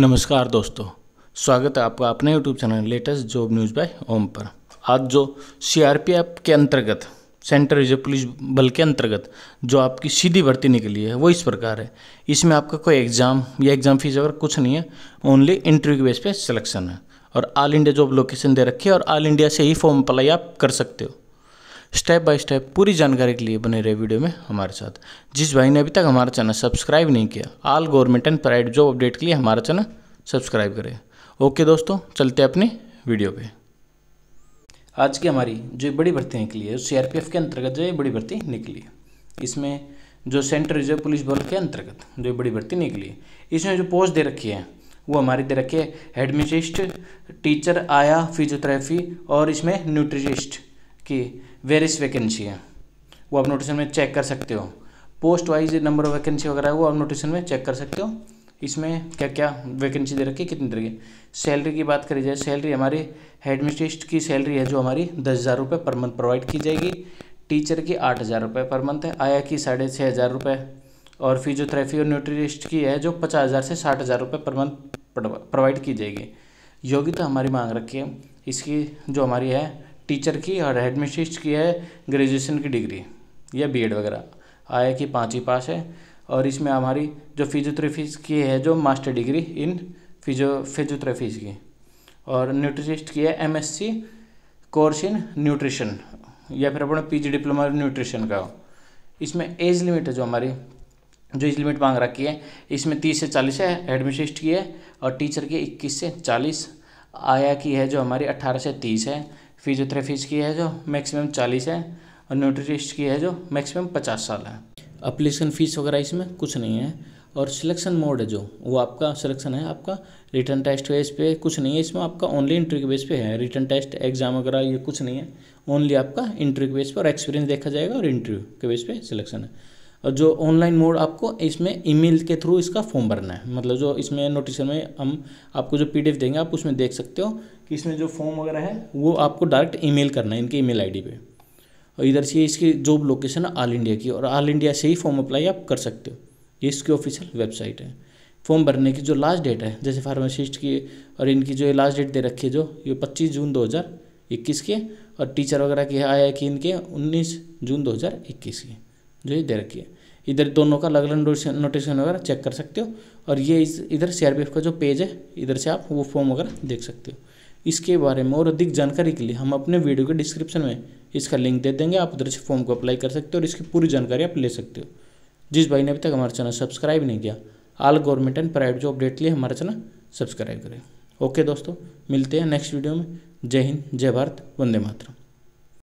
नमस्कार दोस्तों स्वागत है आपका अपने YouTube channel latest job news by Om पर आज जो एफ के अंतर्गत सेंट्रल रिजर्व पुलिस बल के अंतर्गत जो आपकी सीधी भर्ती निकली है वो इस प्रकार है इसमें आपका कोई एग्ज़ाम या एग्ज़ाम फीस वगैरह कुछ नहीं है ओनली इंटरव्यू के बेस पे सिलेक्शन है और ऑल इंडिया जॉब लोकेशन दे रखी है और ऑल इंडिया से ही फॉर्म अप्लाई आप कर सकते हो स्टेप बाय स्टेप पूरी जानकारी के लिए बने रहे वीडियो में हमारे साथ जिस भाई ने अभी तक हमारा चैनल सब्सक्राइब नहीं किया all government and private job update के लिए हमारा चैनल सब्सक्राइब करें ओके दोस्तों चलते अपने वीडियो पर आज की हमारी जो बड़ी भर्ती निकली है एफ के अंतर्गत जो बड़ी भर्ती निकली इसमें जो सेंट्रल रिजर्व पुलिस बल के अंतर्गत जो बड़ी भर्ती निकली इसमें जो पोस्ट दे रखी है वो हमारी दे रखी है हेडमिजिस्ट टीचर आया फिजियोथेरेपी और इसमें न्यूट्रिशिस्ट कि वेरिस वैकेंसी है वो आप नोटेशन में चेक कर सकते हो post wise number of vacancy वगैरह वो आप नोटेशन में चेक कर सकते हो इसमें क्या क्या वैकेंसी दे रखी है कितनी दे रखी सैलरी की बात करी जाए सैलरी हमारी हेडमिस्ट्रिस्ट की सैलरी है जो हमारी दस हज़ार रुपये पर मंथ प्रोवाइड की जाएगी टीचर की आठ हज़ार रुपये पर मंथ है आया की साढ़े छः हज़ार रुपये और फिजियोथेरेपी और न्यूट्रिस्ट की है जो पचास हज़ार से साठ हज़ार रुपये पर मंथ प्रोवाइड की जाएगी योगी तो हमारी मांग रखी है इसकी जो हमारी है टीचर की और हेड की है ग्रेजुएशन की डिग्री या बी वगैरह आया कि पाँच ही पास है और इसमें हमारी जो फिजियोथेरेपीज की है जो master degree in physio physiotherapies की और न्यूट्रिशिस्ट की है सी कोर्स इन न्यूट्रिशन या फिर अपना जी डिप्लोमा न्यूट्रिशन का हो इसमें एज लिमिट है जो हमारी जो एज लिमिट मांग रखी है इसमें तीस से चालीस है एडमिशिस्ट की है और टीचर की इक्कीस से चालीस आया की है जो हमारी अट्ठारह से तीस है फिजियोथेरेपिस्ट की है जो मैक्सिमम चालीस है और न्यूट्रिटिस्ट की है जो मैक्सिमम पचास साल है अप्लीकेशन फ़ीस वगैरह इसमें कुछ नहीं है और सिलेक्शन मोड है जो वो आपका सिलेक्शन है आपका रिटर्न टेस्ट बेस पे कुछ नहीं है इसमें आपका ओनली इंट्री के बेस पे है रिटर्न टेस्ट एग्जाम वगैरह ये कुछ नहीं है ओनली आपका इंट्री के बेस पर और एक्सपीरियंस देखा जाएगा और इंटरव्यू के बेस पे सिलेक्शन है जो ऑनलाइन मोड आपको इसमें ईमेल के थ्रू इसका फॉर्म भरना है मतलब जो इसमें नोटिस में हम आपको जो पीडीएफ देंगे आप उसमें देख सकते हो कि इसमें जो फॉर्म वगैरह है वो आपको डायरेक्ट ईमेल करना है इनके ईमेल आईडी पे और इधर से इसकी जॉब लोकेशन है ऑल इंडिया की और ऑल इंडिया से ही फॉर्म अप्लाई आप कर सकते हो ये इसकी ऑफिशियल वेबसाइट है फॉर्म भरने की जो लास्ट डेट है जैसे फार्मासिस्ट की और इनकी जो लास्ट डेट दे रखी है जो ये पच्चीस जून दो हज़ार इक्कीस के और टीचर वगैरह की आया कि इनके उन्नीस जून दो हज़ार इक्कीस की जो ये दे रखी है इधर दोनों का अलग अलग नोटेशन वगैरह चेक कर सकते हो और ये इस इधर सी का जो पेज है इधर से आप वो फॉर्म वगैरह देख सकते हो इसके बारे में और अधिक जानकारी के लिए हम अपने वीडियो के डिस्क्रिप्शन में इसका लिंक दे देंगे आप उधर से फॉर्म को अप्लाई कर सकते हो और इसकी पूरी जानकारी आप ले सकते हो जिस भाई ने अभी तक हमारा चैनल सब्सक्राइब नहीं किया all government and private job update लिए हमारा चैनल सब्सक्राइब करें ओके दोस्तों मिलते हैं नेक्स्ट वीडियो में जय हिंद जय भारत वंदे मातरम